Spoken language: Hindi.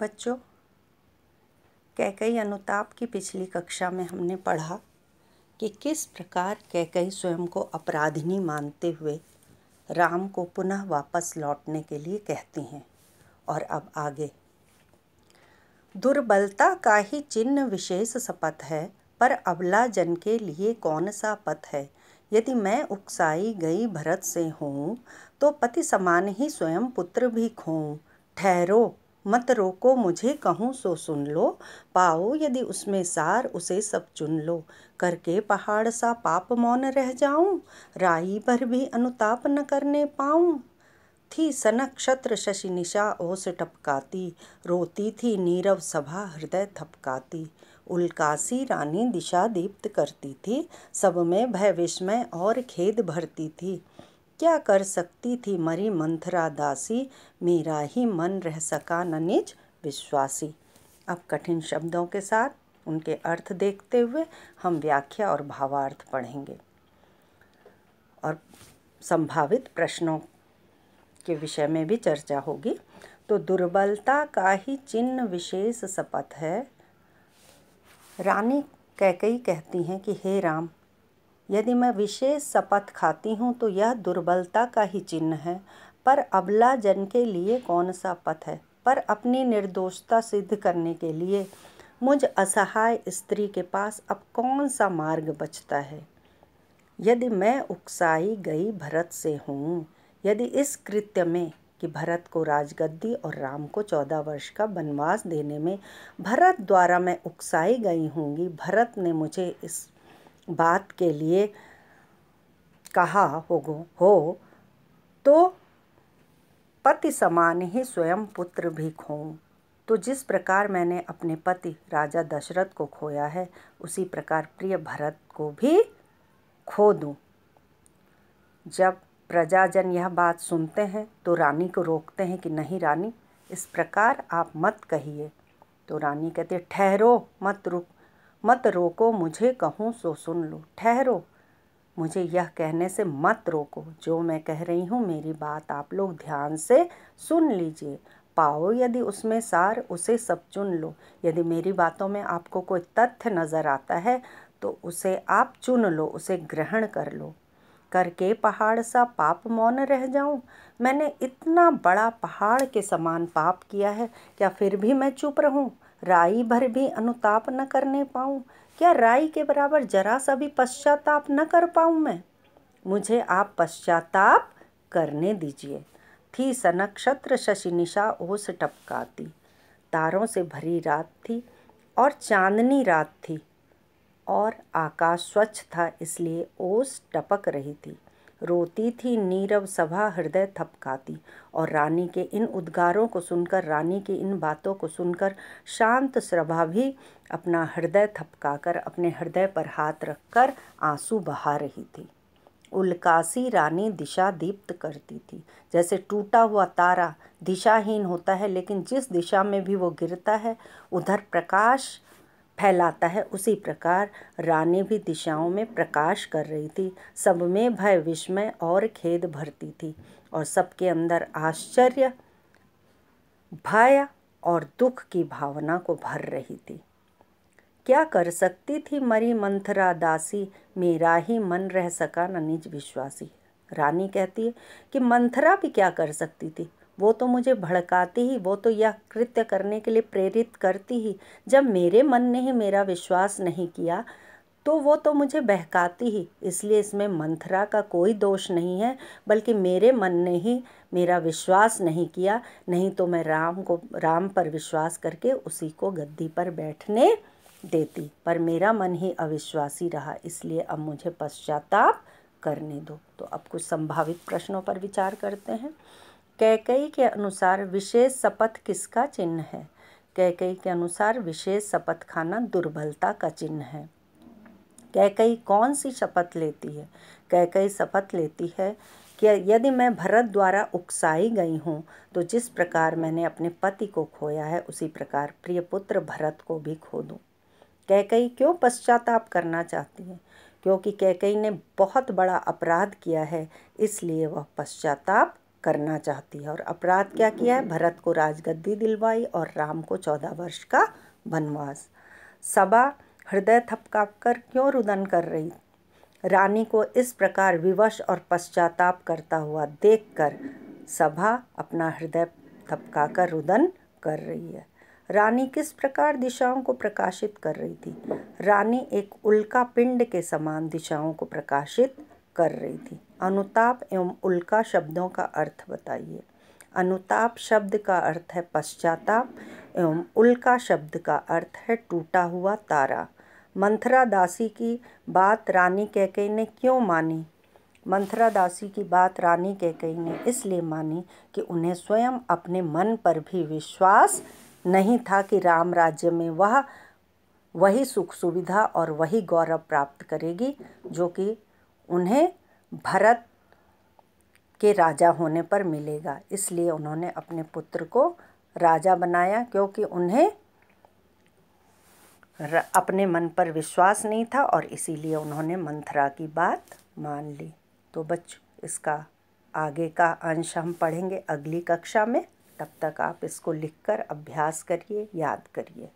बच्चों कैकई अनुताप की पिछली कक्षा में हमने पढ़ा कि किस प्रकार कैकई स्वयं को अपराधिनी मानते हुए राम को पुनः वापस लौटने के लिए कहती हैं और अब आगे दुर्बलता का ही चिन्ह विशेष सपथ है पर अबला जन के लिए कौन सा पथ है यदि मैं उकसाई गई भरत से हूँ तो पति समान ही स्वयं पुत्र भी खोऊँ ठहरो मत रोको मुझे कहूँ सो सुन लो पाओ यदि उसमें सार उसे सब चुन लो करके पहाड़ सा पाप मौन रह जाऊँ राई पर भी अनुताप न करने पाऊँ थी सनक्षत्र शशि निशा ओस टपकाती रोती थी नीरव सभा हृदय थपकाती उल्कासी रानी दिशा दीप्त करती थी सब में भय विस्मय और खेद भरती थी क्या कर सकती थी मरी मंथरा दासी मेरा ही मन रह सका न निज विश्वासी अब कठिन शब्दों के साथ उनके अर्थ देखते हुए हम व्याख्या और भावार्थ पढ़ेंगे और संभावित प्रश्नों के विषय में भी चर्चा होगी तो दुर्बलता का ही चिन्ह विशेष शपथ है रानी कैकई कहती हैं कि हे राम यदि मैं विशेष शपथ खाती हूँ तो यह दुर्बलता का ही चिन्ह है पर अबला जन के लिए कौन सा पथ है पर अपनी निर्दोषता सिद्ध करने के लिए मुझ असहाय स्त्री के पास अब कौन सा मार्ग बचता है यदि मैं उकसाई गई भरत से हूँ यदि इस कृत्य में कि भरत को राजगद्दी और राम को चौदह वर्ष का वनवास देने में भरत द्वारा मैं उकसाई गई होंगी भरत ने मुझे इस बात के लिए कहा हो हो तो पति समान ही स्वयं पुत्र भी खोऊं तो जिस प्रकार मैंने अपने पति राजा दशरथ को खोया है उसी प्रकार प्रिय भरत को भी खो दूँ जब प्रजाजन यह बात सुनते हैं तो रानी को रोकते हैं कि नहीं रानी इस प्रकार आप मत कहिए तो रानी कहते ठहरो मत रुक मत रोको मुझे कहूँ सो सुन लो ठहरो मुझे यह कहने से मत रोको जो मैं कह रही हूँ मेरी बात आप लोग ध्यान से सुन लीजिए पाओ यदि उसमें सार उसे सब चुन लो यदि मेरी बातों में आपको कोई तथ्य नज़र आता है तो उसे आप चुन लो उसे ग्रहण कर लो करके पहाड़ सा पाप मौन रह जाऊं मैंने इतना बड़ा पहाड़ के समान पाप किया है क्या फिर भी मैं चुप रहूं राई भर भी अनुताप न करने पाऊं क्या राई के बराबर जरा सा भी पश्चाताप न कर पाऊं मैं मुझे आप पश्चाताप करने दीजिए थी सनक्षत्र शशि निशा ओस टपकाती तारों से भरी रात थी और चांदनी रात थी और आकाश स्वच्छ था इसलिए ओस टपक रही थी रोती थी नीरव सभा हृदय थपकाती और रानी के इन उद्गारों को सुनकर रानी की इन बातों को सुनकर शांत सभा भी अपना हृदय थपकाकर अपने हृदय पर हाथ रखकर आंसू बहा रही थी उल्कासी रानी दिशा दीप्त करती थी जैसे टूटा हुआ तारा दिशाहीन होता है लेकिन जिस दिशा में भी वो गिरता है उधर प्रकाश फैलाता है उसी प्रकार रानी भी दिशाओं में प्रकाश कर रही थी सब में भय विस्मय और खेद भरती थी और सबके अंदर आश्चर्य भय और दुख की भावना को भर रही थी क्या कर सकती थी मरी मंथरा दासी मेरा ही मन रह सका न निज विश्वासी रानी कहती है कि मंथरा भी क्या कर सकती थी वो तो मुझे भड़काती ही वो तो यह कृत्य करने के लिए प्रेरित करती ही जब मेरे मन ने ही मेरा विश्वास नहीं किया तो वो तो मुझे बहकाती ही इसलिए इसमें मंथरा का कोई दोष नहीं है बल्कि मेरे मन ने ही मेरा विश्वास नहीं किया नहीं तो मैं राम को राम पर विश्वास करके उसी को गद्दी पर बैठने देती पर मेरा मन ही अविश्वासी रहा इसलिए अब मुझे पश्चाताप करने दो तो अब कुछ संभावित प्रश्नों पर विचार करते हैं कैकई के अनुसार विशेष शपथ किसका चिन्ह है कैकई के अनुसार विशेष शपथ खाना दुर्बलता का चिन्ह है कैकई कौन सी शपथ लेती है कैकई शपथ लेती है कि यदि मैं भरत द्वारा उकसाई गई हूँ तो जिस प्रकार मैंने अपने पति को खोया है उसी प्रकार प्रिय पुत्र भरत को भी खो दूँ कैकई क्यों पश्चाताप करना चाहती है क्योंकि कैकई ने बहुत बड़ा अपराध किया है इसलिए वह पश्चाताप करना चाहती है और अपराध क्या किया है भरत को राजगद्दी दिलवाई और राम को चौदह वर्ष का वनवास सबा हृदय थपका कर क्यों रुदन कर रही रानी को इस प्रकार विवश और पश्चाताप करता हुआ देखकर सभा अपना हृदय थपका कर रुदन कर रही है रानी किस प्रकार दिशाओं को प्रकाशित कर रही थी रानी एक उल्का पिंड के समान दिशाओं को प्रकाशित कर रही थी अनुताप एवं उल्का शब्दों का अर्थ बताइए अनुताप शब्द का अर्थ है पश्चाताप एवं उल्का शब्द का अर्थ है टूटा हुआ तारा मंथरा दासी की बात रानी कैकई ने क्यों मानी मंथरा दासी की बात रानी कैकई ने इसलिए मानी कि उन्हें स्वयं अपने मन पर भी विश्वास नहीं था कि राम राज्य में वह वही सुख सुविधा और वही गौरव प्राप्त करेगी जो कि उन्हें भरत के राजा होने पर मिलेगा इसलिए उन्होंने अपने पुत्र को राजा बनाया क्योंकि उन्हें अपने मन पर विश्वास नहीं था और इसीलिए उन्होंने मंथरा की बात मान ली तो बच्चों इसका आगे का अंश हम पढ़ेंगे अगली कक्षा में तब तक आप इसको लिखकर अभ्यास करिए याद करिए